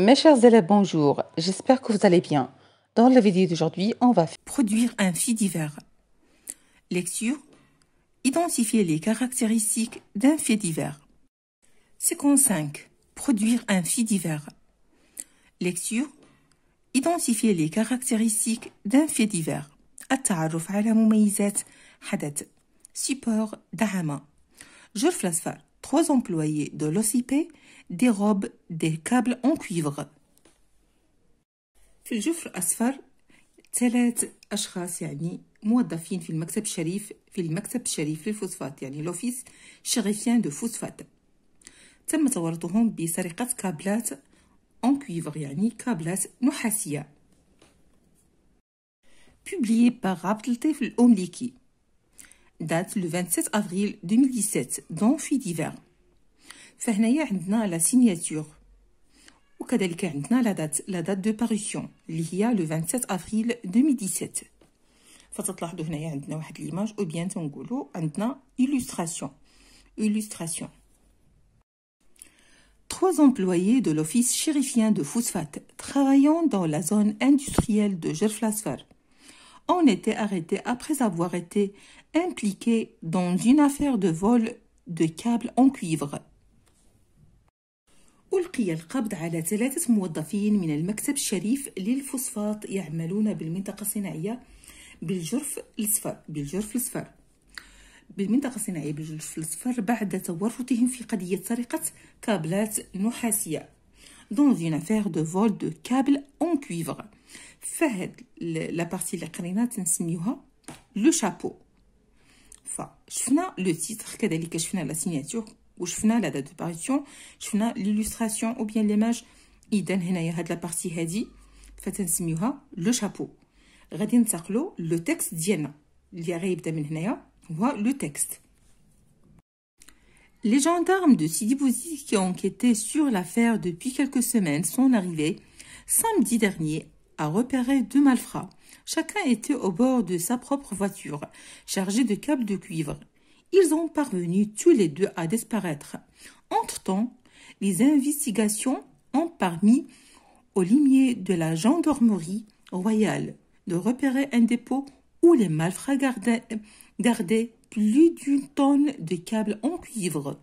Mes chers élèves, bonjour. J'espère que vous allez bien. Dans la vidéo d'aujourd'hui, on va produire un fil divers. Lecture Identifier les caractéristiques d'un fil divers. Second 5. Produire un fil divers. Lecture Identifier les caractéristiques d'un fil divers. التعرف على Support Dahama. Jour flasfa Trois employés de l'OCP des robes, des câbles en cuivre في الجفر الأصفر ثلاث أشخاص يعني موظفين في المكتب الشريف في المكتب الشريف للفوسفات يعني لوفيس شريفيان دو فوسفات تم تورطهم بسرقة كابلات en cuivre يعني كابلات نحاسية publié par Abdeltif Omliki date le 27 avril 2017 dans في divers فهنايا عندنا la signature وكذلك عندنا la date de parution, دو باريسيون اللي 27 avril 2017 فتلاحظوا هنايا عندنا واحد ليماج او بيان تنقولوا illustration illustration trois employés de l'office chérifien de phosphate travaillant dans la zone industrielle de Gerflasfer ont été arrêtés après avoir été impliqués dans une affaire de vol de câbles en cuivre ألقي القبض على ثلاثة موظفين من المكتب الشريف للفوسفات يعملون بالمنطقة الصناعية بالجرف الصفر بالجرف الصفر بالمنطقة الصناعية بالجرف الصفر بعد تورطهم في قضية سرقة كابلات نحاسية دون une affaire دو فول دو كابل اون كويفغ فهاد لا بارتي اللي قرينا تنسميوها لو شابو فشفنا لو تيتر كذلك شفنا لا سيناتور Où je la date de parution, je l'illustration ou bien l'image. Idan, il la partie Hadi, le chapeau. Radin Tsaklo, le texte Diana. voit le texte. Les gendarmes de Sidi Bouzid qui ont enquêté sur l'affaire depuis quelques semaines sont arrivés samedi dernier à repérer deux malfrats. Chacun était au bord de sa propre voiture, chargée de câbles de cuivre ils ont parvenu tous les deux à disparaître. Entre-temps, les investigations ont permis aux limiers de la gendarmerie royale de repérer un dépôt où les malfrats gardaient, plus d'une tonne de câbles en cuivre.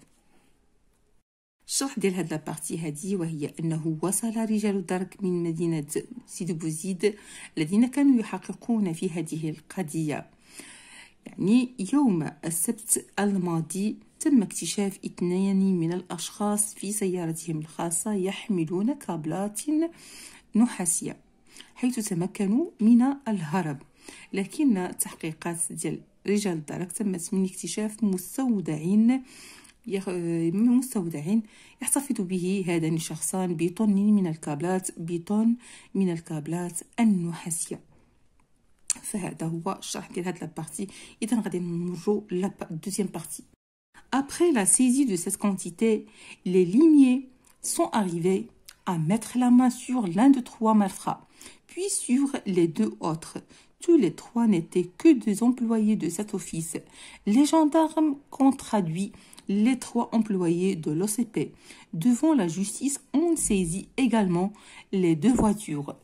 الشرح ديال هاد لابارتي هادي وهي انه وصل رجال الدرك من مدينه سيدي بوزيد الذين كانوا يحققون في هذه القضيه يعني يوم السبت الماضي تم اكتشاف اثنين من الأشخاص في سيارتهم الخاصة يحملون كابلات نحاسية حيث تمكنوا من الهرب لكن التحقيقات ديال رجال الدرك تمت من اكتشاف مستودع مستودع يحتفظ به هذان الشخصان بطن من الكابلات بطن من الكابلات النحاسيه Après la saisie de cette quantité, les limiers sont arrivés à mettre la main sur l'un de trois malfrats, puis sur les deux autres. Tous les trois n'étaient que des employés de cet office. Les gendarmes ont traduit les trois employés de l'OCP. Devant la justice, on saisit également les deux voitures.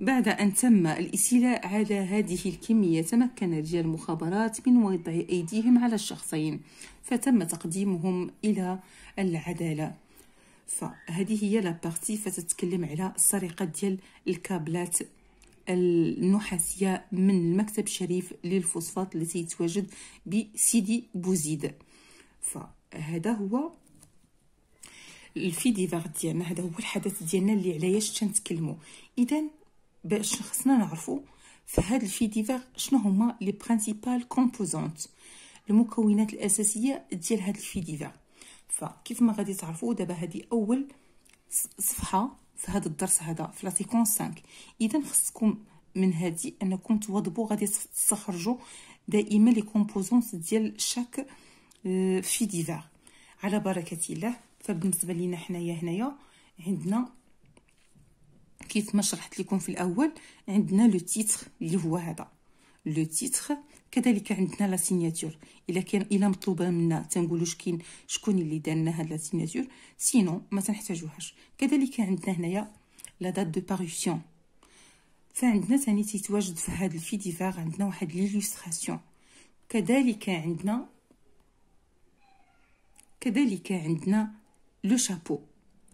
بعد أن تم الإستيلاء على هذه الكمية تمكن رجال المخابرات من وضع أيديهم على الشخصين فتم تقديمهم إلى العدالة فهذه هي لابارتي فتتكلم على سرقة ديال الكابلات النحاسية من المكتب الشريف للفوسفات التي يتواجد بسيدي بوزيد فهذا هو الفيديفار ديالنا هذا هو الحدث ديالنا اللي علاش تنتكلموا اذا باش خصنا نعرفو في هاد الفيديفاغ شنو هما لي برينسيبال كومبوزونت المكونات الاساسيه ديال هاد الفيديفاغ فكيف ما غادي تعرفوا دابا هادي اول صفحه في هذا الدرس هذا في لاتيكون 5 اذا خصكم من هادي انكم تواظبوا غادي تستخرجو دائما لي كومبوزونت ديال شاك آه، في على بركه الله فبالنسبه لينا حنايا هنايا عندنا كيف ما شرحت لكم في الاول عندنا لو تيتغ اللي هو هذا لو تيتغ كذلك عندنا لا سيناتور الا كان الا مطلوبه منا تنقولوا شكين شكون اللي دار لنا هاد لا سيناتور سينو ما تنحتاجوهاش كذلك عندنا هنايا لا دات دو باريسيون فعندنا ثاني تيتواجد في هاد الفي عندنا واحد ليليستراسيون كذلك عندنا كذلك عندنا لو شابو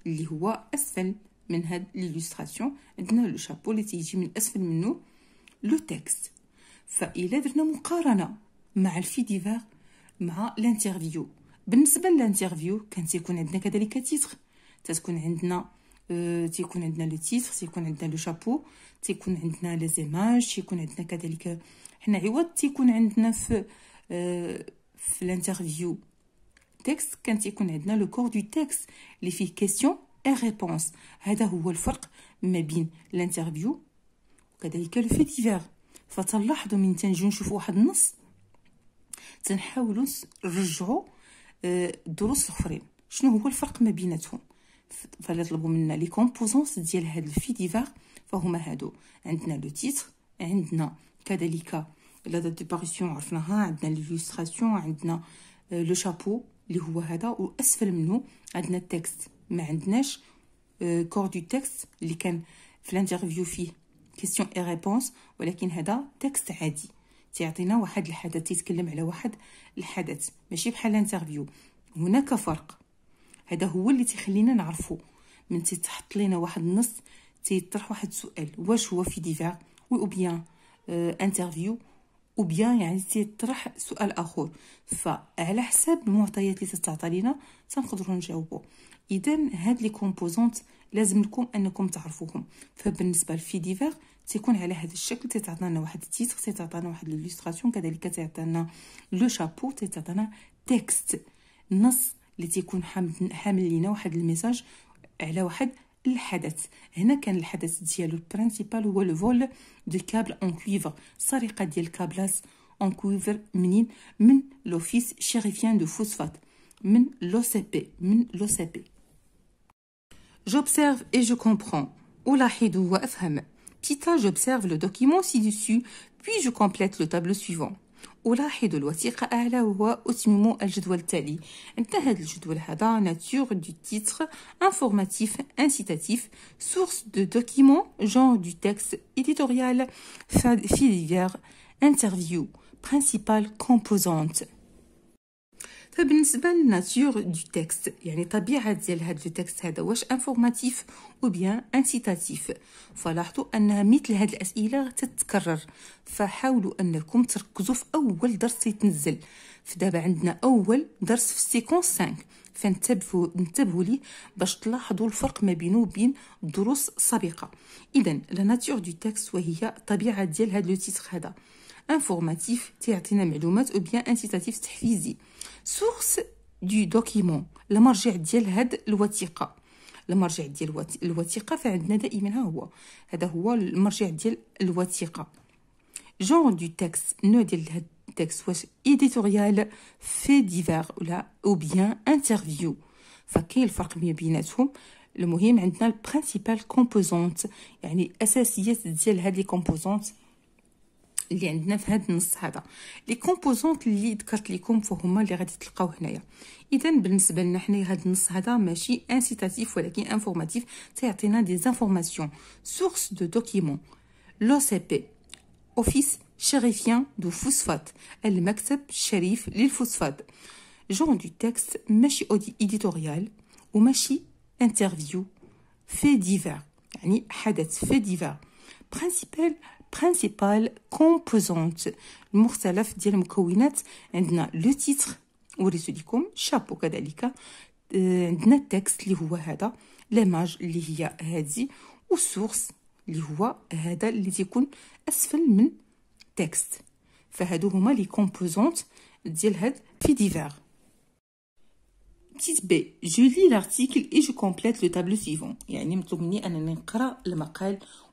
اللي هو اسفل من هاد ليلوستراسيون عندنا لو شابو اللي تيجي من اسفل منه لو تيكست فإلا درنا مقارنه مع الفي مع الانترفيو بالنسبه للانترفيو كان تيكون عندنا كذلك تيتر تتكون عندنا آه، تيكون عندنا لو تيتر تيكون عندنا لو شابو تيكون عندنا لي زيماج تيكون عندنا كذلك حنا عوض تيكون عندنا في آه، في الانترفيو تيكست كان تيكون عندنا لو كور دو تيكست اللي فيه كيسيون اي ريبونس هذا هو الفرق ما بين الانترفيو وكذلك لو في ديفير فتلاحظوا من تنجيو نشوفوا واحد النص تنحاولوا نرجعوا الدروس الاخرين شنو هو الفرق ما بيناتهم فليطلبوا منا لي كومبوزونس ديال هاد الفي ديفار فهما هادو عندنا لو تيتر عندنا كذلك لا دات دو باريسيون عرفناها عندنا ليلوستراسيون عندنا لو شابو اللي هو هذا واسفل منه عندنا التكست ما عندناش كور دو تكست اللي كان في الانترفيو فيه كيسيون اي ريبونس ولكن هذا تكست عادي تيعطينا واحد الحدث تيتكلم على واحد الحدث ماشي بحال الانترفيو هناك فرق هذا هو اللي تيخلينا نعرفو من تيتحط لينا واحد النص تيطرح واحد السؤال واش هو في وي او بيان انترفيو وبيان يعني تيطرح سؤال اخر فعلى حساب المعطيات اللي تتعطى لينا تنقدروا نجاوبوا اذا هاد لي كومبوزونت لازم لكم انكم تعرفوهم فبالنسبه للفي ديفير تيكون على هذا الشكل لنا واحد التيتر تيتعطينا واحد ليلوستراسيون كذلك تيعطينا لو شابو تيتعطينا تيكست نص اللي تيكون حامل لينا واحد الميساج على واحد l'hadeth hna kan lhadeth dialo principal le vol de cable en cuivre sarica dial cableas en cuivre men men l'office chérifien de phosphate men l'ocp l'ocp j'observe et je comprends pita j'observe le document ci-dessus puis je complète le tableau suivant ألاحظ الوثيقة أعلى وأتمم الجدول التالي انتهى الجدول هذا nature du titre informatif incitatif source de document genre du texte éditorial faits interview principale composante فبالنسبه للناتور دو تكست يعني طبيعه ديال هاد لو تكست هذا واش انفورماتيف او بيان انسيتاتيف فلاحظوا انها مثل هاد الاسئله تتكرر فحاولوا انكم تركزوا في اول درس يتنزل فدابا عندنا اول درس في السيكونس 5 فانتبهوا انتبهوا لي باش تلاحظوا الفرق ما بينه وبين الدروس السابقه اذا لا ناتور دو تكست وهي طبيعه ديال هذا لو تيتر هذا انفورماتيف تيعطينا معلومات او بيان انسيتاتيف تحفيزي سورس دو دوكيمون المرجع ديال هاد الوثيقه المرجع ديال الوثيقه فعندنا دائما ها هو هذا هو المرجع ديال الوثيقه جون دو تكست نو ديال هاد التكست واش ايديتوريال في ديفير ولا او بيان انترفيو فكاين الفرق ما بيناتهم المهم عندنا البرينسيبال كومبوزونت يعني الاساسيات ديال هاد لي كومبوزونت اللي عندنا في هذا النص هذا لي كومبوزونت اللي ذكرت لكم فهما اللي غادي تلقاو هنايا اذا بالنسبه لنا حنايا هذا النص هذا ماشي انسيتاتيف ولكن انفورماتيف تيعطينا دي زانفورماسيون سورس دو دوكيمون لو سي بي اوفيس شريفيان دو فوسفات المكتب الشريف للفوسفات جون دو تكست ماشي ايديتوريال وماشي انترفيو في ديفا يعني حدث في ديفا برينسيبال principale كومبوزونت المختلف ديال المكونات عندنا لو تيتر وريت لكم شابو كذلك عندنا التكست اللي هو هذا ليماج اللي هي هذه والسورس اللي هو هذا اللي تيكون اسفل من تكست فهادو هما لي كومبوزونت ديال هاد في ديفير تيت بي جو لي لارتيكل اي جو كومبليت لو تابلو سيفون يعني مطلوب مني انني نقرا المقال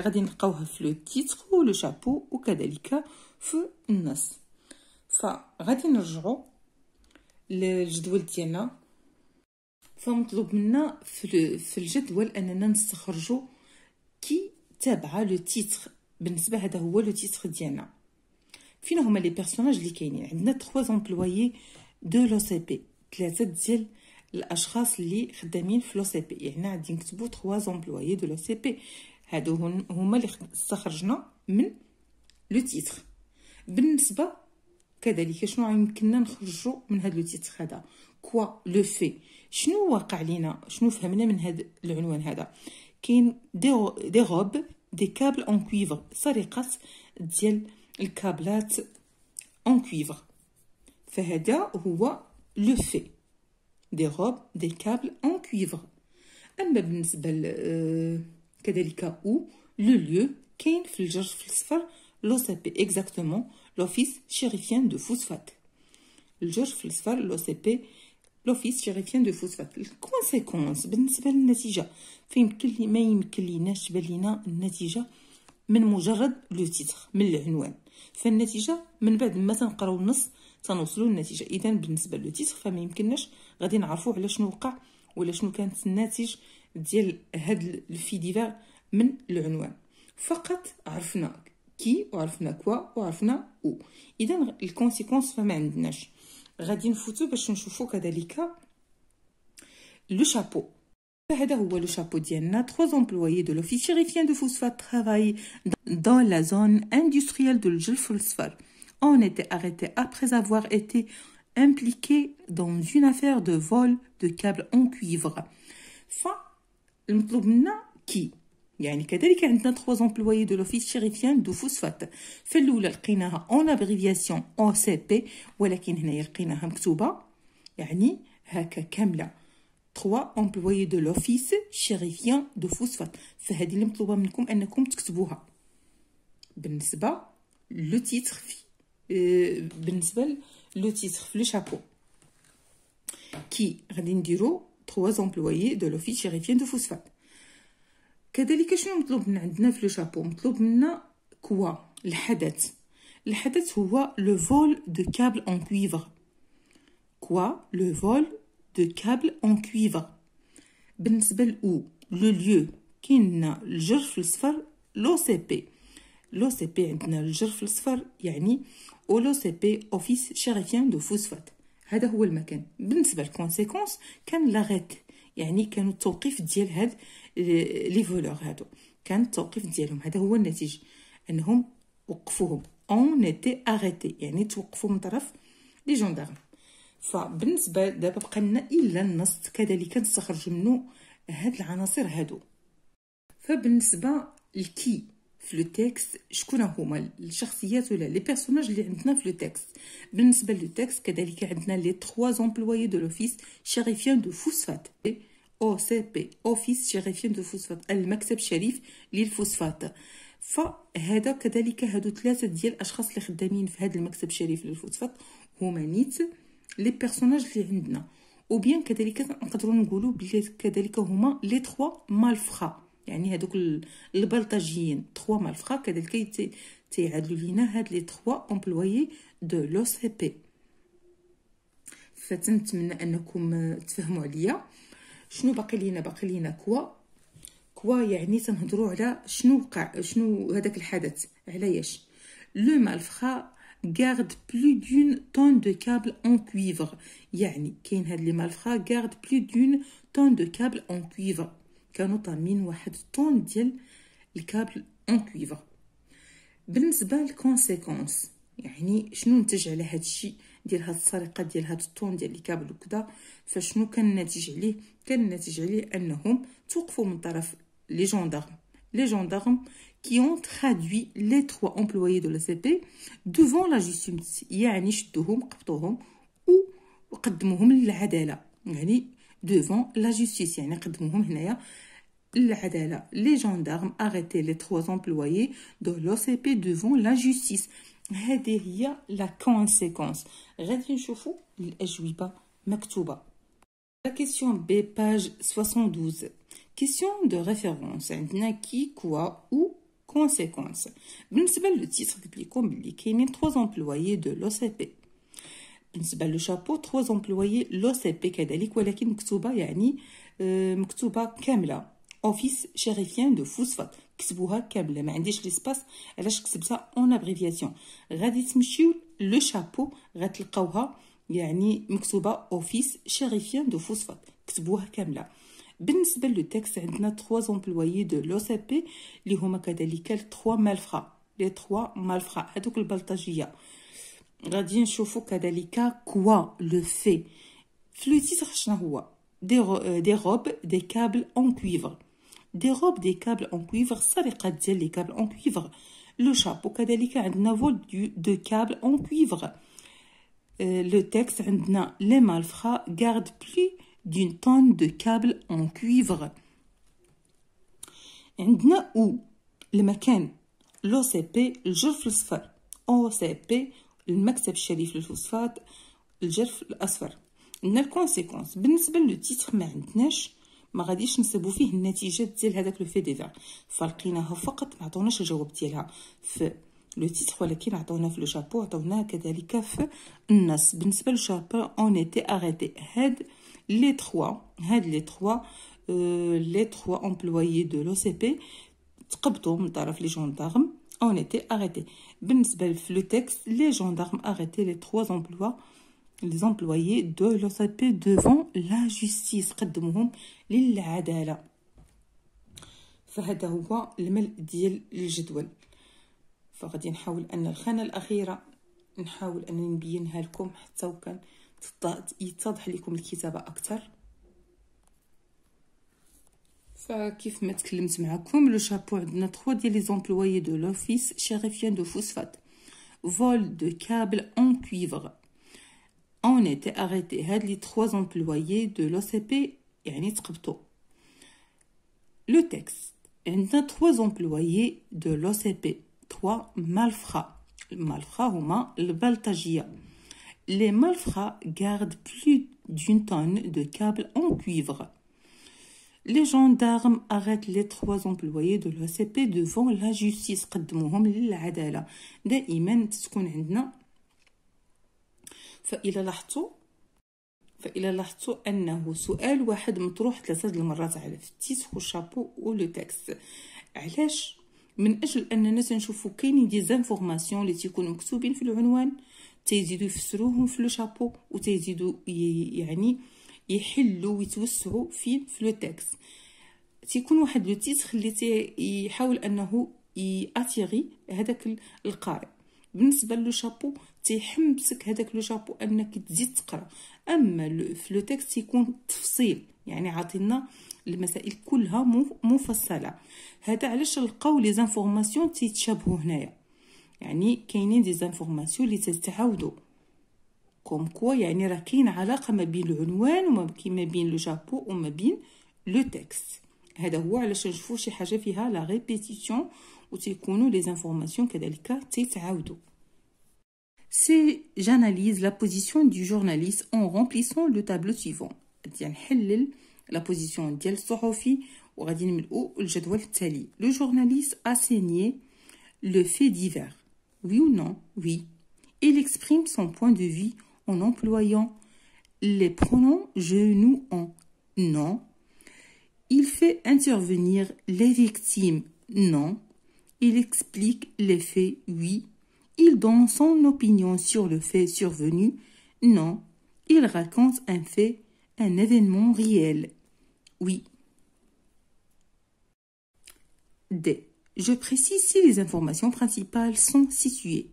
غادي نلقاوها في لو و لو شابو وكذلك في النص فغادي نرجعو للجدول ديالنا فمطلوب منا في الجدول اننا نستخرجو كي تابعه لو تيتر بالنسبه هذا هو لو تيتر ديالنا فين هما لي بيرسوناج لي كاينين عندنا تخوا امبلويي دو لو سي بي ثلاثه ديال الاشخاص اللي خدامين في لو سي بي يعني غادي نكتبو تخوا امبلويي دو لو سي بي هادو هما اللي استخرجنا من لو بالنسبه كذلك شنو يمكننا نخرجوا من هاد لو تيتغ هذا كوا لو في شنو واقع لينا شنو فهمنا من هاد العنوان هذا كاين دي دي روب دي كابل اون كويفر سرقه ديال الكابلات اون كويفر فهذا هو لو في دي روب دي كابل اون كويفر اما بالنسبه ل آه، كذلك أو لو ليو كاين في الجرج في الصفر لو سي بي اكزاكتومون لوفيس شيريفيان دو فوسفات الجرج في الصفر لو سي بي لوفيس شيريفيان دو فوسفات الكونسيكونس بالنسبه للنتيجه فيمكن لي ما يمكن ليناش تبان لينا النتيجه من مجرد لو تيتر من العنوان فالنتيجه من بعد ما تنقراو النص تنوصلوا للنتيجه اذا بالنسبه لو تيتر فما يمكنناش غادي نعرفوا على شنو وقع ولا شنو كانت الناتج de ce hâd le feed-back, mon le nom. Quatre, on a K et on a K O et on a O. Idem, le conséquence, comment on a? Regardez une photo, parce que vous pouvez voir que dans le chapeau. C'est le chapeau, il trois employés de l'officier et viennent de Fosseville travailler dans la zone industrielle de Fosseville ont été arrêtés après avoir été impliqués dans une affaire de vol de câbles en cuivre. المطلوب منا كي يعني كذلك عندنا 3 امبلويي دو لوفيس شيريفيان دو فوسفات في فالاولى لقيناها اون ابريفياسيون او سي بي ولكن هنايا لقيناها مكتوبه يعني هكا كامله 3 امبلويي دو لوفيس شيريفيان دو فوسفات فهذه اللي مطلوبه منكم انكم تكتبوها بالنسبه لو تيتر في آه، بالنسبه لو تيتر في لو شابو كي غادي نديرو trois employés de l'office chérifien de phosphate كذلك شنو مطلوب من عندنا في لو شابو مطلوب منا كوا الحدث الحدث هو لو فول دو كابل اون كويفر كوا لو فول دو كابل اون كويفر بالنسبه لو لو ليو كاين الجرف الصفر لو سي بي لو سي بي عندنا الجرف الصفر يعني لو سي بي هذا هو المكان بالنسبه للكونسيكونس كان لاغيت يعني كان التوقيف ديال هاد لي آه، فولور هادو كان التوقيف ديالهم هذا هو النتيج انهم وقفوهم اون ايتي اريتي يعني توقفوا من طرف لي جوندارم فبالنسبه دابا بقى لنا الا النص كذلك نستخرج منه هاد العناصر هادو فبالنسبه لكي في لو تيكست شكون هما الشخصيات ولا لي بيرسوناج اللي عندنا في لو تيكست بالنسبه لو تيكست كذلك عندنا لي تخوا امبلوي دو لوفيس شريفيان دو فوسفات او سي بي اوفيس شريفيان دو فوسفات المكتب الشريف للفوسفات فهذا كذلك هادو ثلاثه ديال الاشخاص اللي خدامين في هذا المكتب الشريف للفوسفات هما نيت لي بيرسوناج اللي عندنا وبيان كذلك نقدروا نقولوا بلي كذلك هما لي تخوا مالفخا يعني هذوك البلطجيين تخوا مالفخا الفخا كذلك تيعادلو لينا هاد لي تخوا امبلويي دو لو سي بي فتنتمنى انكم تفهموا عليا شنو باقي لينا باقي لينا كوا كوا يعني تنهضروا على شنو وقع شنو هذاك الحدث علاش لو مالفخا غارد بلو دون طون دو كابل اون كويفر يعني كاين هاد لي مالفخا غارد بلو دون طون دو كابل اون كويفر كانوا طامين واحد الطون ديال الكابل اون كويفا بالنسبه للكونسيكونس يعني شنو نتج على هذا الشيء ديال هاد السرقه ديال هاد الطون ديال الكابل وكذا فشنو كان الناتج عليه كان الناتج عليه انهم توقفوا من طرف لي جوندارم لي جوندارم qui ont traduit les trois employés de l'ACP devant la justice يعني شدوهم قبطوهم وقدموهم للعداله يعني devant la justice يعني قدموهم هنايا Les gendarmes arrêtaient les trois employés de l'OCP devant la justice. il y a la conséquence. La question B, page 72. Question de référence. Qui, quoi ou conséquence Le titre public compliqué, il y a trois employés de l'OCP. Le chapeau, trois employés de l'OCP. il y a Office chérifien de phosphate. quest Kamla. que mais Je ça en abréviation. Le chapeau, le chapeau, office chérifien de phosphate. Qu'est-ce Bin le texte, il a trois employés de l'OCP qui les trois malfrats. Les trois malfrats. Qu'est-ce que c'est? Quoi? Le fait. Euh, des robes, des câbles en cuivre. Des robes, des câbles en cuivre, ça dire des câbles en cuivre. Le chapeau, cadalic, un vol de câbles en cuivre. Euh, le texte, les malfrats gardent plus d'une tonne de câbles en cuivre. Indna où le mekan, l'OCP, le le l'asfar. L'OCP, le maksab chalif le phosphate, le jerf conséquences. Une conséquence, le titre, mais ما غاديش نسيبو فيه النتيجه ديال هذاك لو في ديفير فلقيناها فقط ما عطوناش الجواب ديالها في لو تيتر ولكن عطونا في لو شابو عطونا كذلك في النص بالنسبه للشابو اون ايتي اريتي هاد لي تخوا هاد لي تخوا آه، لي تخوا امبلويي دو لو سي بي تقبضوا من طرف لي جوندارم اون ايتي اريتي بالنسبه في لو تيكست لي جوندارم اريتي لي تخوا امبلوا les employés de l'OCP devant la justice قدمهم للعدالة فهذا هو الملء ديال الجدول فغادي نحاول ان الخانه الاخيره نحاول ان نبينها لكم حتى وكان يتضح لكم الكتابه اكثر فكيف ما تكلمت معكم لو شابو عندنا 3 ديال لي زومبلويي دو لوفيس شيريفيان دو فوسفات فول دو كابل اون كويفر On était arrêtés. les trois employés de l'OCP le texte. Il trois employés de l'OCP, trois malfrats. Malfrats humains, le baltagia. Les malfrats gardent plus d'une tonne de câbles en cuivre. Les gendarmes arrêtent les trois employés de l'OCP devant la justice. فإلا لاحظتوا فإلا لاحظتوا أنه سؤال واحد مطروح ثلاثة المرات على التيس والشابو ولو تاكس علاش من أجل أننا سنشوفوا كاينين دي زانفورماسيون اللي تيكونوا مكتوبين في العنوان تيزيدوا يفسروهم في لو شابو وتيزيدوا يعني يحلوا ويتوسعوا فين في لو تاكس تيكون واحد لو تيتر اللي يحاول انه ياتيغي هذاك القارئ بالنسبه لو شابو تيحمسك هذاك لو جابو انك تزيد تقرا اما في لو تيكست تيكون تفصيل يعني عاطينا المسائل كلها مفصله هذا علاش نلقاو لي زانفورماسيون تيتشابهوا هنايا يعني كاينين دي زانفورماسيون اللي تتعاودوا كوم كوا يعني راه كاين علاقه ما بين العنوان وما ما بين لو جابو وما بين لو تيكست هذا هو علاش نشوفوا شي حاجه فيها لا ريبيتيسيون وتيكونوا لي زانفورماسيون كذلك تيتعاودوا c'est j'analyse la position du journaliste en remplissant le tableau suivant la position le journaliste a saigné le fait divers oui ou non oui il exprime son point de vue en employant les pronoms je nous en non il fait intervenir les victimes non il explique les faits oui il donne son opinion sur le fait survenu. Non, il raconte un fait, un événement réel. Oui. D. Je précise si les informations principales sont situées.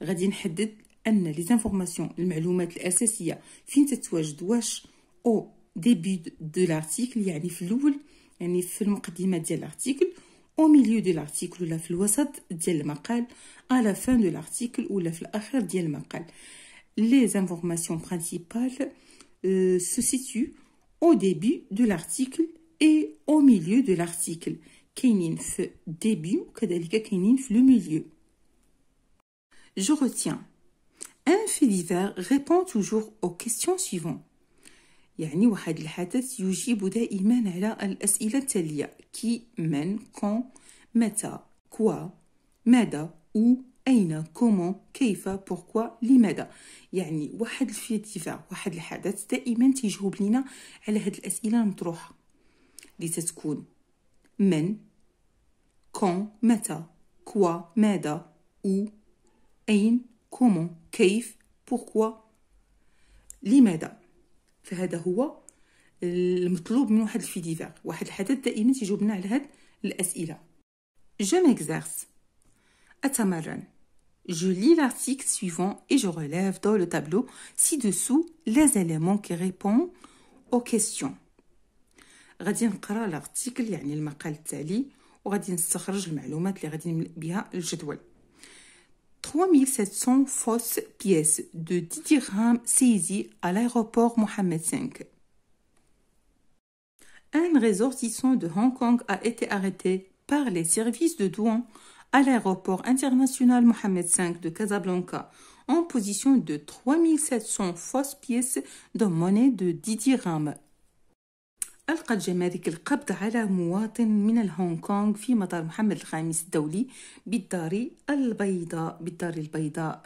Radin Haddad que les informations, les informations essentielles, fin tatouage au début de l'article, il y a un l'article, au milieu de l'article ou la à la fin de l'article ou la في الاخر ديال les informations principales euh, se situent au début de l'article et au milieu de l'article début le milieu je retiens un fait répond toujours aux questions suivantes يعني واحد الحدث يجيب دائما على الأسئلة التالية كي من كون متى كوا ماذا أو أين كومون كيف بوركوا لماذا يعني واحد الفيتيفا واحد الحدث دائما تيجاوب لينا على هاد الأسئلة المطروحة اللي تتكون من كون متى كوا ماذا أو أين كومون كيف بوركوا لماذا فهذا هو المطلوب من واحد الفيديفير واحد الحدث دائما تجاوبنا على هاد الاسئله Je m'exerce. Atamaran. Je lis l'article suivant et je relève dans le tableau ci-dessous les éléments qui répondent aux questions. غادي نقرا l'article يعني المقال التالي وغادي نستخرج المعلومات اللي غادي نملأ بها الجدول. 3700 fausses pièces de 10 dirhams saisies à l'aéroport Mohamed V. Un ressortissant de Hong Kong a été arrêté par les services de douane à l'aéroport international Mohamed V de Casablanca en position de 3700 fausses pièces de monnaie de 10 dirhams. ألقت جمارك القبض على مواطن من هونغ كونغ في مطار محمد الخامس الدولي بالدار البيضاء بالدار البيضاء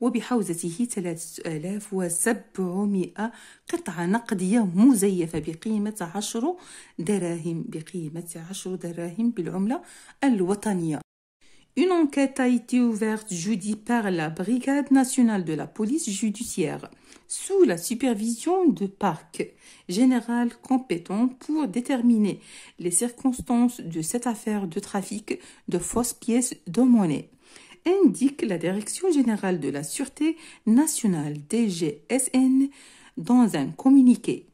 وبحوزته 3700 قطعة نقدية مزيفة بقيمة 10 دراهم بقيمة 10 دراهم بالعملة الوطنية Une enquête a été ouverte jeudi par la Brigade nationale de la police judiciaire. sous la supervision de Parc, général compétent pour déterminer les circonstances de cette affaire de trafic de fausses pièces de monnaie indique la Direction générale de la Sûreté nationale DGSN dans un communiqué.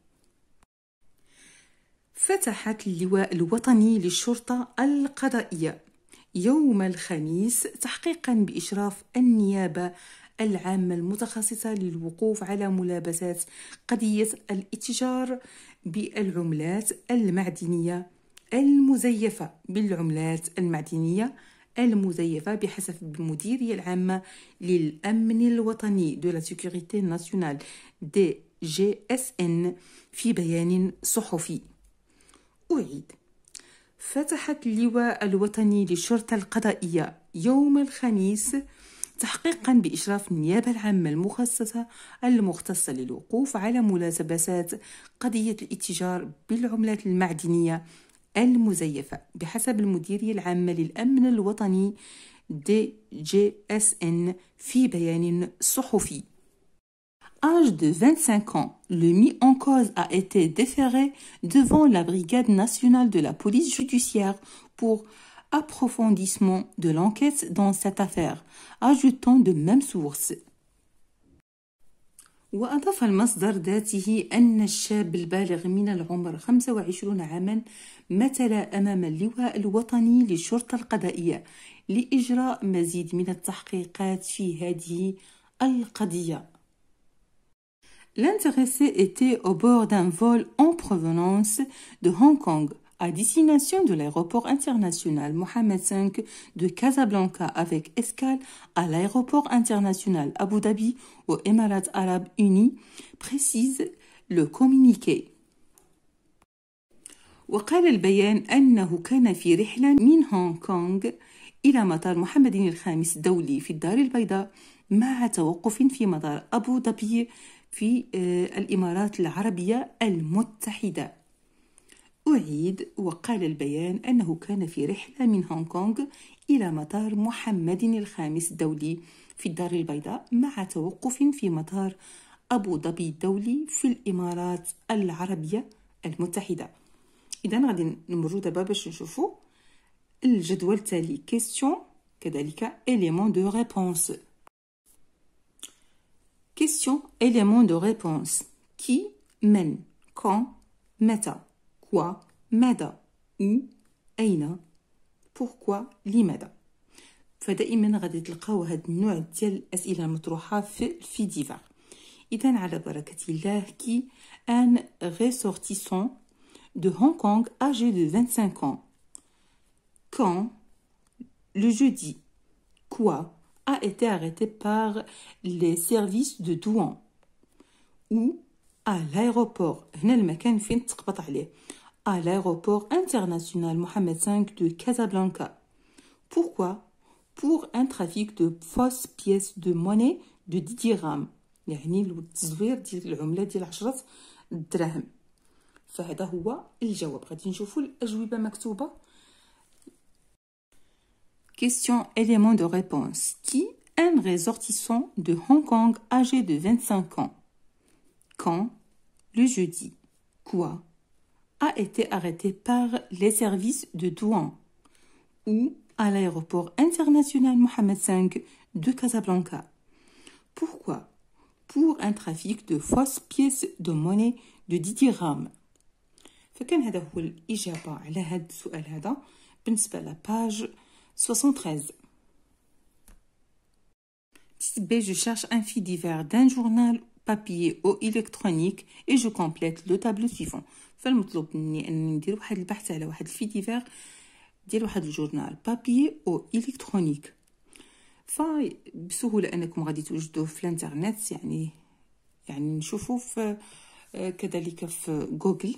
فتحت اللواء الوطني للشرطة القضائية يوم الخميس تحقيقا بإشراف النيابة العامة المتخصصة للوقوف على ملابسات قضية الاتجار بالعملات المعدنية المزيفة بالعملات المعدنية المزيفة بحسب المديرية العامة للأمن الوطني دو لا سيكوريتي ناسيونال دي جي اس ان في بيان صحفي أعيد فتحت اللواء الوطني للشرطة القضائية يوم الخميس تحقيقا بإشراف النيابة العامة المخصصة المختصة للوقوف على ملابسات قضية الاتجار بالعملات المعدنية المزيفة بحسب المديرية العامة للأمن الوطني دي جي اس ان في بيان صحفي âge de 25 ans, le mis en cause a été déféré devant la brigade nationale de la police judiciaire pour approfondissement de l'enquête dans cette affaire, ajoutant de même source. وأضاف المصدر ذاته أن الشاب البالغ من العمر 25 عاما مثل أمام اللواء الوطني للشرطة القضائية لإجراء مزيد من التحقيقات في هذه القضية. L'intéressé était au bord d'un vol en provenance de Hong Kong à destination de l'aéroport international Mohamed V de Casablanca avec escale à l'aéroport international Abu Dhabi aux Émirats arabes unis, précise le communiqué. وقال البيان أنه كان في رحلة من هونغ كونغ إلى مطار محمد الخامس الدولي في الدار البيضاء مع توقف في مطار أبو ظبي في الإمارات العربية المتحدة أعيد وقال البيان أنه كان في رحلة من هونغ كونغ إلى مطار محمد الخامس الدولي في الدار البيضاء مع توقف في مطار أبو ظبي الدولي في الإمارات العربية المتحدة إذا غادي نمرو دابا باش نشوفو الجدول التالي كيستيون كذلك إليمون دو ريبونس كيستيون إليمون دو ريبونس كي من كون متى quoi ماذا où أين بوركوا لماذا فدائما غادي تلقاو هاد النوع ديال الأسئلة المطروحة في في ديفار إذا على بركة الله كي أن ressortissant de Hong Kong âgé de 25 ans quand le jeudi quoi a été arrêté par les services de Douan ou à l'aéroport هنا المكان فين تقبط عليه à l'aéroport international Mohamed V de Casablanca. Pourquoi Pour un trafic de fausses pièces de monnaie de 10 dirhams. يعني التزوير ديال العملة ديال 10 دراهم فهذا هو الجواب غادي نشوفوا الأجوبة مكتوبة Question élément de réponse Qui un ressortissant de Hong Kong âgé de 25 ans Quand Le jeudi. Quoi a été arrêté par les services de Douan ou à l'aéroport international Mohamed V de Casablanca. Pourquoi Pour un trafic de fausses pièces de monnaie de 10 dirhams. je cherche un fil d'hiver d'un journal papier ou électronique et je complète le tableau suivant. فالمطلوب مني انني ندير واحد البحث على واحد الفيديفير ديال واحد الجورنال بابي او الكترونيك ف بسهوله انكم غادي توجدوه في الانترنت يعني يعني نشوفوه في آه، كذلك في جوجل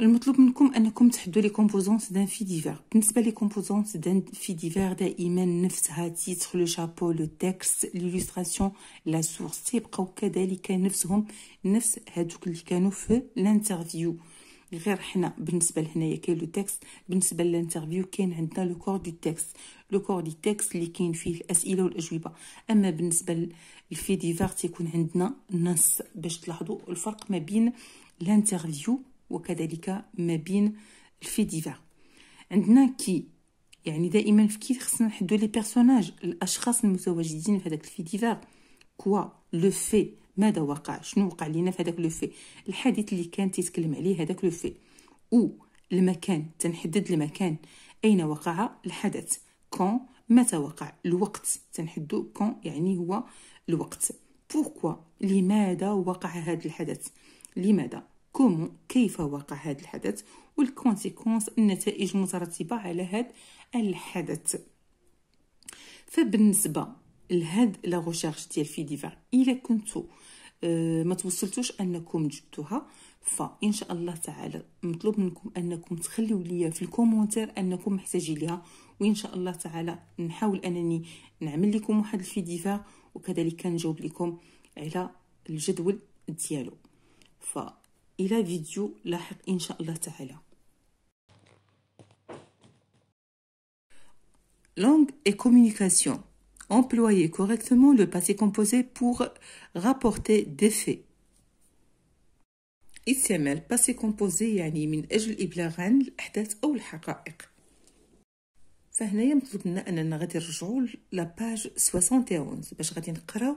المطلوب منكم انكم تحدوا لي كومبوزونس دان في ديفير بالنسبه لي كومبوزونس دان في ديفير دائما نفسها تيتر لو شابو لو تيكس ليلوستراسيون لا سورس تيبقاو كذلك نفسهم نفس هادوك اللي كانوا في الانترفيو غير حنا بالنسبه لهنايا كاين لو تيكس بالنسبه للانترفيو كاين عندنا لو كور دو تيكس لو كور دو تيكس اللي كاين فيه الاسئله والاجوبه اما بالنسبه للفي ديفير تيكون عندنا نص باش تلاحظوا الفرق ما بين الانترفيو وكذلك ما بين الفيديفا عندنا كي يعني دائما في كي خصنا نحدو لي بيرسوناج الاشخاص المتواجدين في هذاك الفيديفا كوا لو في ماذا وقع شنو وقع لينا في هذاك لو في الحادث اللي كان تيتكلم عليه هذاك لو في او المكان تنحدد المكان اين وقع الحدث كون متى وقع الوقت تنحدو كون يعني هو الوقت بوركوا لماذا وقع هذا الحدث لماذا كومون كيف وقع هذا الحدث والكونسيكونس النتائج المترتبة على هذا الحدث فبالنسبة لهاد لا ديال في الا كنتو آه، ما توصلتوش انكم جبتوها فان شاء الله تعالى مطلوب منكم انكم تخليو ليا في الكومونتير انكم محتاجين ليها وان شاء الله تعالى نحاول انني نعمل لكم واحد الفي ديفار وكذلك نجاوب لكم على الجدول ديالو ف الى فيديو لاحق ان شاء الله تعالى langue et communication. Employez correctement le passé composé pour rapporter des faits. استعمال passé composé يعني من أجل إبلاغ عن الأحداث أو الحقائق. فهنايا مطلوب لنا أننا غادي نرجعو لاباج 71 باش غادي نقراو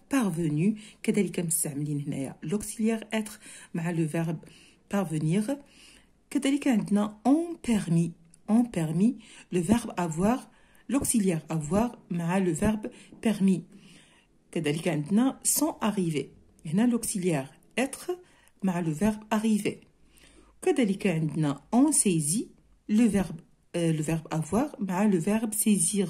parvenu كذلك l'auxiliaire être mal le verbe parvenir كذلك عندنا on permis ont permis le verbe avoir l'auxiliaire avoir ma le verbe permis كذلك عندنا sont arrivés هنا l'auxiliaire être mal le verbe arriver كذلك عندنا on saisit le verbe euh, le verbe avoir mal le verbe saisir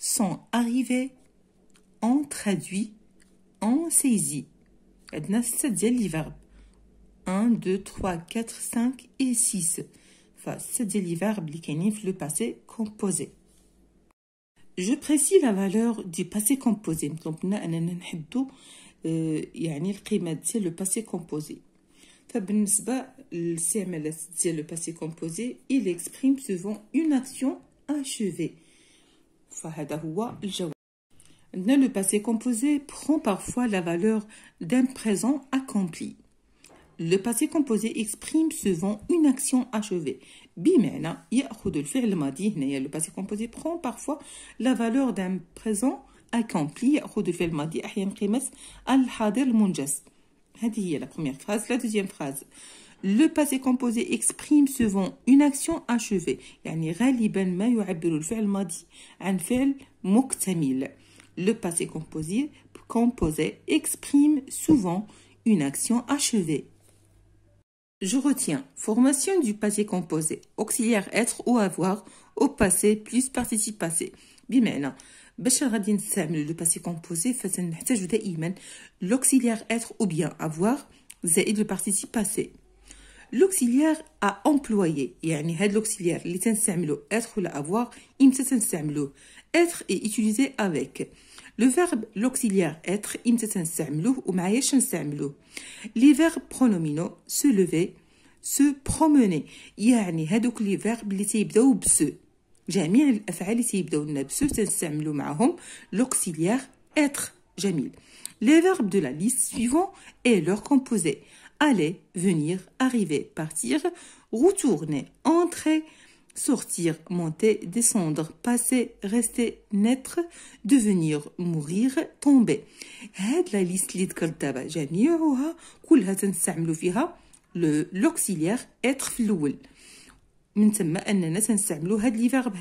sont arrivés, en traduit, en saisi. Adnasta verb. 1, 2, 3, 4, 5 et 6. Enfin, c'est le verbe l'ikanif, le passé composé. Je précise la valeur du passé composé. Donc, nous avons un hebdo, le passé composé. Fabinisba, le CMLS, c'est le passé composé, il exprime souvent une action achevée. Le passé composé prend parfois la valeur d'un présent accompli. Le passé composé exprime souvent une action achevée. Le passé composé prend parfois la valeur d'un présent accompli. la première phrase. La deuxième phrase. Le passé composé exprime souvent une action achevée. Le passé composé, exprime souvent une action achevée. Je retiens. Formation du passé composé. Auxiliaire être ou avoir au passé plus participe passé. Bimena. باش غادي نستعمل لو passé composé l'auxiliaire être ou bien avoir c'est le participe passé l'auxiliaire à employer يعني هاد l'auxiliaire اللي تنستعملو être ولا avoir امتى تنستعملوه être et utiliser avec le verbe l'auxiliaire être امتى تنستعملوه ou ايش نستعملوه les verbes pronominaux se lever se promener يعني هادوك لي فيرب اللي تيبداو بسو جميع الافعال اللي تيبداو لنا بسو تنستعملو معاهم l'auxiliaire être جميل les verbes de la liste suivant et leur composé aller, venir, arriver, partir, retourner, entrer, sortir, monter, descendre, passer, rester, naître, devenir, mourir, tomber. C'est la liste de l'auxiliaire être floul. Eh, l'auxiliaire être اننا le هاد لي فيرب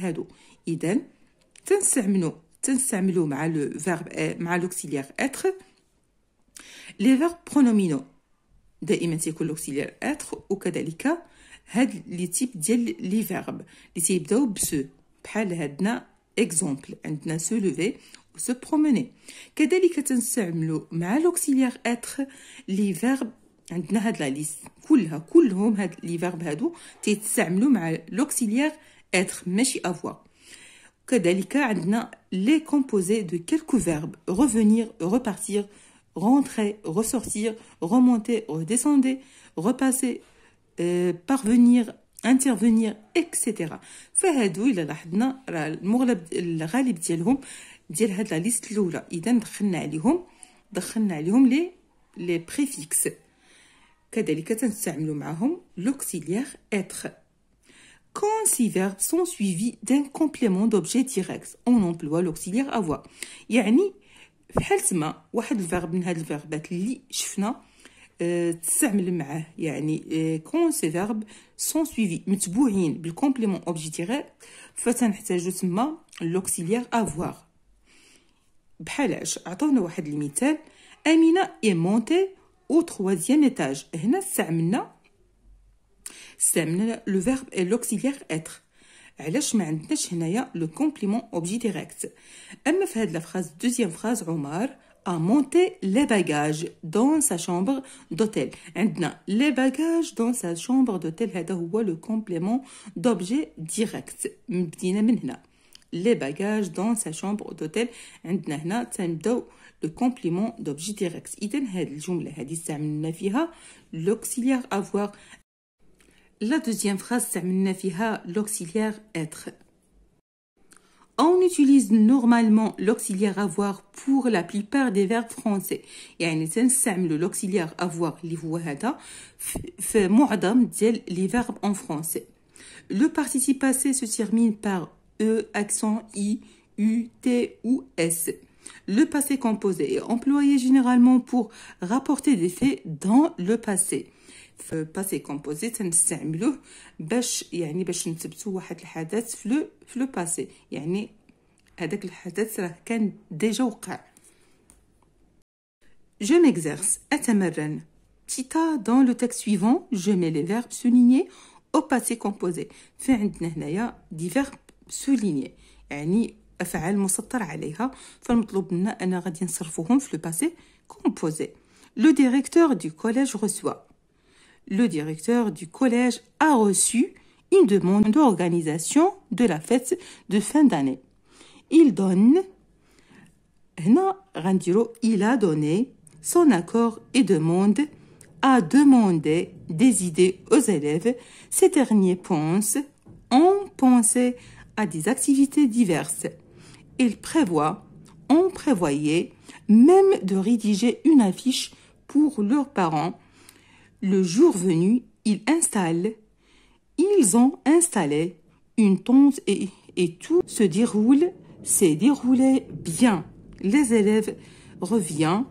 The c'est l'auxiliaire être ou كذلك had types type verbes les verbes li se exemple se lever ou « se promener l'auxiliaire être les had la l'auxiliaire être avoir les composés de quelques verbes revenir repartir rentrer, ressortir, remonter, redescendre, repasser, euh, parvenir, intervenir, etc. فهادو إلا لاحظنا راه المغلب الغالب ديالهم ديال هاد لا ليست الاولى اذا دخلنا عليهم دخلنا عليهم لي لي بريفيكس كذلك تنستعملوا معاهم لوكسيليير اتر Quand ces verbes sont suivis d'un complément d'objet direct, on emploie l'auxiliaire avoir. يعني في حال تما واحد الفيرب من هاد الفيربات اللي شفنا آه، تستعمل معاه يعني كون سي فيرب سون سويفي متبوعين بالكومبليمون اوبجي ديريكت فتنحتاجو تما لوكسيليير افوار بحالاش عطونا واحد المثال امينه اي مونتي او تخوازيام ايتاج هنا استعملنا استعملنا لو فيرب لوكسيليير اتر علاش ما عندناش هنايا لو كومبليمون اوبجي ديريكت اما في هاد لا فراز دوزيام فراز عمر a monté les bagages dans sa chambre d'hôtel. عندنا les bagages dans sa chambre d'hôtel هذا هو le complément d'objet direct. بدينا من هنا les bagages dans sa chambre d'hôtel عندنا هنا تنبداو le complément d'objet direct. إذا هذه الجملة هذه استعملنا فيها l'auxiliaire avoir La deuxième phrase, l'auxiliaire être. On utilise normalement l'auxiliaire avoir pour la plupart des verbes français. يعني تنستعملوا l'auxiliaire avoir les verbes en français. Le participe passé se termine par e, accent i, u, t ou s. Le passé composé est employé généralement pour rapporter des faits dans le passé. في باسي كومبوزيت نستعملوه باش يعني باش نثبتو واحد الحدث في لو في لو باسي يعني هذاك الحدث راه كان ديجا وقع Je m'exerce أتمرن تيتا dans le texte suivant je mets les verbes soulignés au passé composé في عندنا هنايا دي فيرب سوليني يعني افعال مسطر عليها فالمطلوب منا انا غادي نصرفوهم في لو باسي كومبوزي لو ديريكتور دو كوليج reçoit le directeur du collège a reçu une demande d'organisation de la fête de fin d'année. Il donne, il a donné son accord et demande à demander des idées aux élèves. Ces derniers pensent, ont pensé à des activités diverses. Il prévoit, ont prévoyait même de rédiger une affiche pour leurs parents le jour venu, ils installent, ils ont installé une tente et, tout se déroule, s'est déroulé bien. Les élèves reviennent,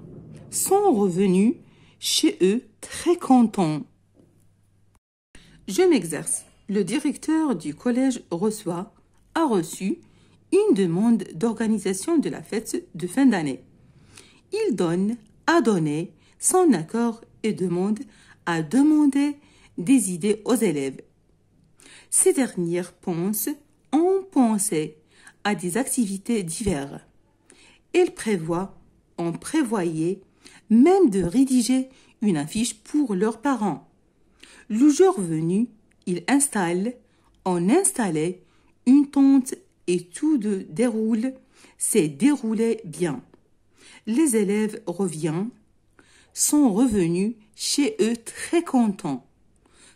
sont revenus chez eux très contents. Je m'exerce. Le directeur du collège reçoit, a reçu, une demande d'organisation de la fête de fin d'année. Il donne, a donné son accord et demande à demander des idées aux élèves. Ces dernières pensent, ont pensé à des activités diverses. Elles prévoient, en prévoyait, même de rédiger une affiche pour leurs parents. Le jour venu, ils installent, en installait une tente et tout de déroule, s'est déroulé bien. Les élèves reviennent, sont revenus chez eux très contents.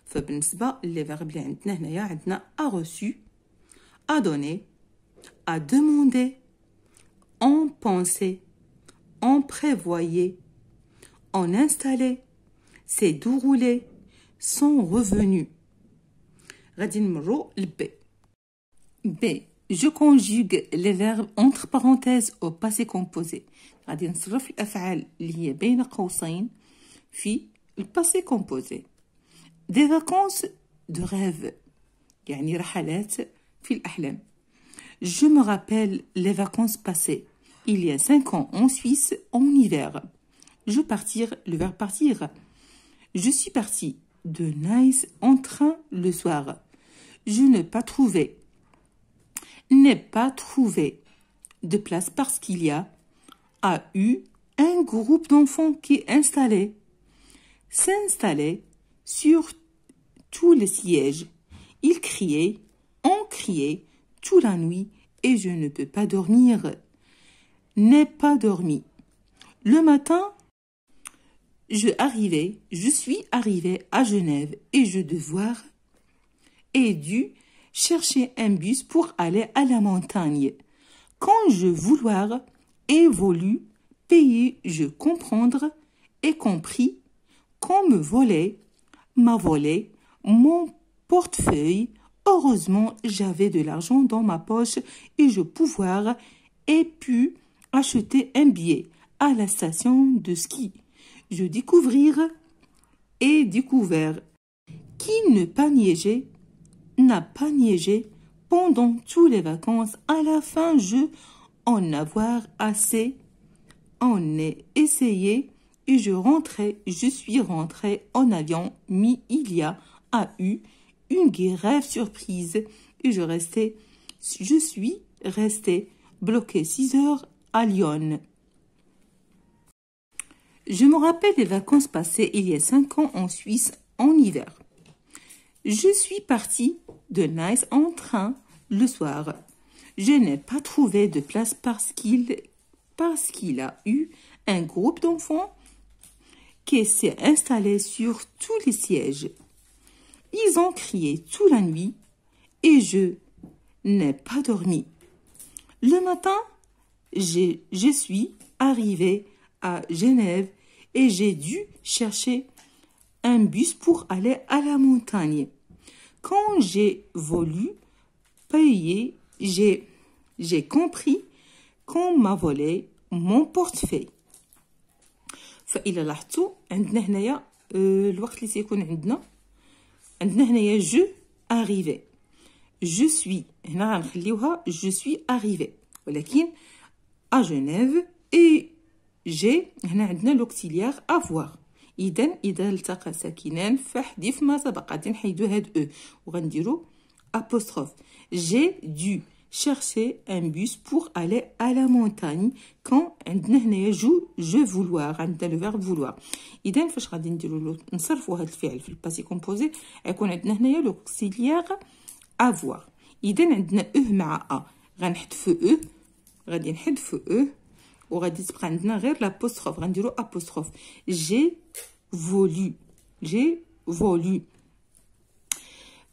فبالنسبة les verbes اللي عندنا هنايا عندنا a reçu a donné a demandé en pensait en prévoyait en installait s'est déroulé sont revenus غادي نمرو B. B. Je conjugue les verbes entre parenthèses au passé composé. غادي نصرف الأفعال اللي هي بين قوسين في le passé composé des vacances de rêve يعني رحلات في je me rappelle les vacances passées il y a cinq ans en Suisse en hiver je partir le verre partir je suis parti de Nice en train le soir je n'ai pas trouvé n'ai pas trouvé de place parce qu'il y a a eu un groupe d'enfants qui est installé s'installait sur tous les sièges. Il criait, on criait, toute la nuit, et je ne peux pas dormir. N'ai pas dormi. Le matin, je arrivais, je suis arrivé à Genève et je devoir et dû chercher un bus pour aller à la montagne. Quand je vouloir et voulu payer, je comprendre et compris qu'on me volait, m'a volé mon portefeuille. Heureusement, j'avais de l'argent dans ma poche et je pouvoir et pu acheter un billet à la station de ski. Je découvrir et découvert qui ne pas niégé n'a pas niégé pendant tous les vacances. À la fin, je en avoir assez. En ai essayé et je rentrais, je suis rentré en avion, mais il y a, eu une grève surprise et je restais, je suis resté bloqué 6 heures à Lyon. Je me rappelle des vacances passées il y a 5 ans en Suisse en hiver. Je suis parti de Nice en train le soir. Je n'ai pas trouvé de place parce qu'il parce qu'il a eu un groupe d'enfants s'est installé sur tous les sièges. Ils ont crié toute la nuit et je n'ai pas dormi. Le matin, je suis arrivé à Genève et j'ai dû chercher un bus pour aller à la montagne. Quand j'ai voulu payer, j'ai compris qu'on m'a volé mon portefeuille. فإلا لاحظتوا عندنا هنايا آه، الوقت اللي تيكون عندنا عندنا هنايا جو اريفي جو سوي هنا غنخليوها جو سوي اريفي ولكن ا جنيف اي جي هنا عندنا لوكتيليار افوار اذا اذا التقى ساكنان فحذف ما سبق غادي نحيدو هاد او وغنديرو ابوستروف جي دو chercher un bus pour aller à la montagne quand un dernier جو je vouloir un لو verbe vouloir اذا فاش غادي نديرو نصرفو هذا الفعل في الباسي كومبوزي غيكون عندنا هنايا عندنا مع غادي وغادي تبقى عندنا غير غنديرو جي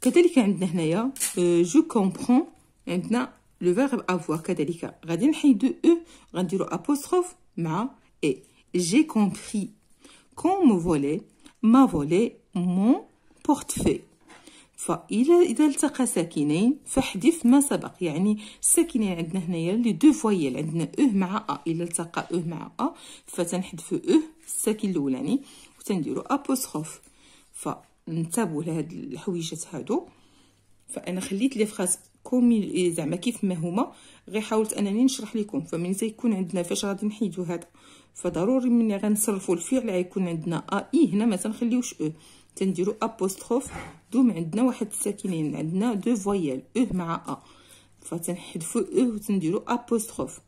كذلك عندنا je عندنا لو فيرب افوا كذلك غادي نحيدو او غنديرو ابوستروف مع اي جي كومبري كون مو فولي ما فولي مون بورتفوي فإلى إذا التقى ساكنين فحذف ما سبق يعني الساكنين عندنا هنايا لي دو فويال عندنا أه مع أ إلى التقى أه مع أ فتنحذفو أه الساكن الأولاني وتنديرو أبوستروف فانتبهوا لهاد الحويجات هادو فأنا خليت لي فراس كومي زعما كيف ما هما غير حاولت انني نشرح لكم فمن تيكون عندنا فاش غادي نحيدو هذا فضروري ملي غنصرفوا الفعل غيكون عندنا ا اي هنا ما تنخليوش او e. تنديرو ابوستروف دوم عندنا واحد الساكنين عندنا دو فويال او مع ا فتنحذفو او e وتنديرو ابوستروف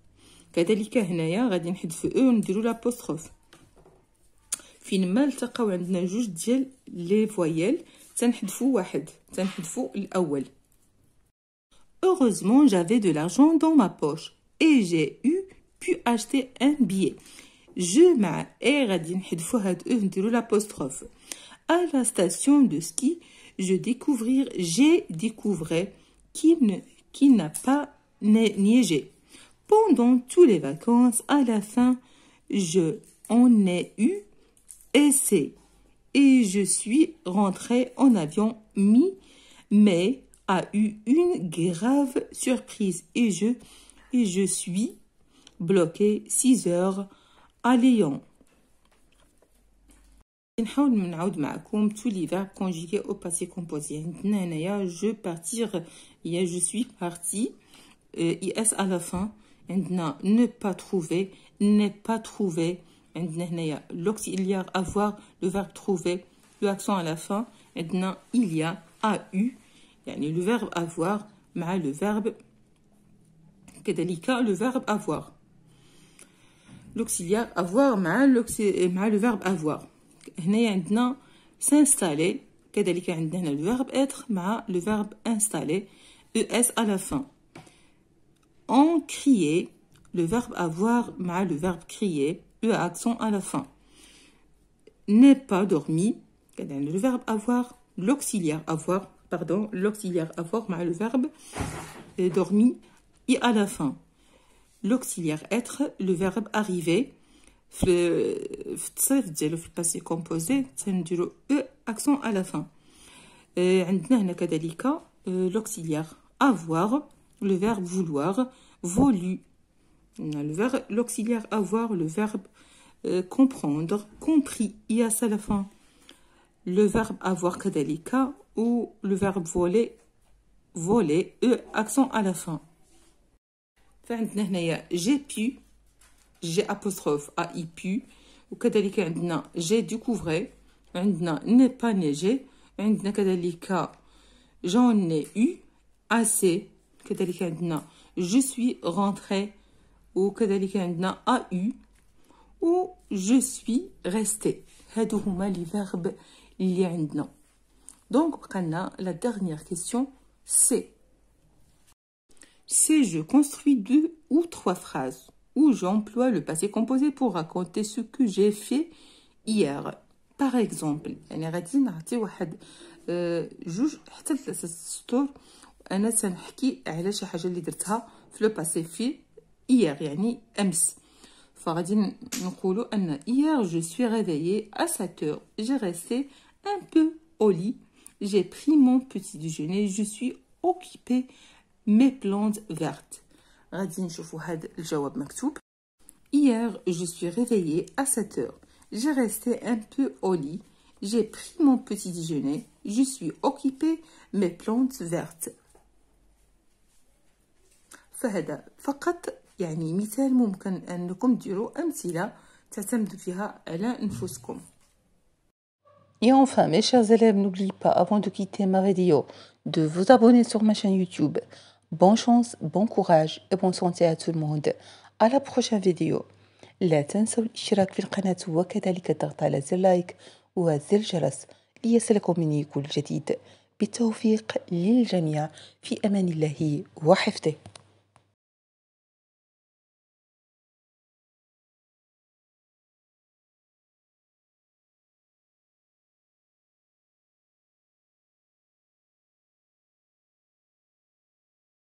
كذلك هنايا غادي نحذفو او e ونديرو لابوستروف فين ما التقاو عندنا جوج ديال لي فويال تنحذفو واحد تنحذفو الاول Heureusement, j'avais de l'argent dans ma poche et j'ai eu pu acheter un billet. Je m'ai À la station de ski, je découvrir, j'ai découvert qu'il n'a pas neigé. Pendant toutes les vacances, à la fin, je en ai eu essai et je suis rentrée en avion mi-mai a eu une grave surprise et je, et je suis bloqué 6 heures à Lyon. de نعاود tous les verbes conjugués au passé composé je partir je suis parti Il est à la fin Maintenant ne pas trouver n'est pas trouvé عندنا l'auxiliaire avoir le verbe trouver L'accent à la fin Maintenant il y a a eu le le verbe avoir مع le verbe délicat le verbe avoir l'auxiliaire avoir le le verbe avoir a maintenant s'installer que عندنا le verbe être ma le verbe installer es à la fin on crier le verbe avoir ma le verbe crier e accent à la fin n'est pas dormi le verbe avoir l'auxiliaire avoir pardon, l'auxiliaire avoir le verbe dormi et à la fin. L'auxiliaire être, le verbe arriver. le passé composé في e, à la fin. عندنا euh, l'auxiliaire avoir, le verbe vouloir, voulu. le l'auxiliaire avoir, le verbe euh, comprendre, compris, et y à la fin. Le verbe avoir, ou le verbe voler voler e accent à la fin j'ai pu j'ai apostrophe a i pu وكذلك عندنا j'ai découvert عندنا n'est pas neigé عندنا كذلك j'en ai eu assez كذلك je suis rentré ou عندنا a eu ou je suis resté هادو هما les verbes donc, la dernière question, c'est si je construis deux ou trois phrases où j'emploie le passé composé pour raconter ce que j'ai fait hier. Par exemple, hier hier je suis réveillée à 7 heures j'ai resté un peu au lit j'ai pris mon petit déjeuner. Je suis occupée mes plantes vertes. Hier, je suis réveillée à 7 heures. J'ai resté un peu au lit. J'ai pris mon petit déjeuner. Je suis occupée mes plantes vertes. فهذا فقط يعني مثال ممكن أنكم ديروا أمثلة تعتمدوا فيها على et enfin, mes chers élèves, n'oubliez pas, avant de quitter ma vidéo, de vous abonner sur ma chaîne YouTube. Bonne chance, bon courage et bonne santé à tout le monde. À la prochaine vidéo. لا تنسوا الاشتراك في القناة وكذلك الضغط على زر لايك وزر الجرس ليصلكم مني كل جديد بالتوفيق للجميع في أمان الله وحفظه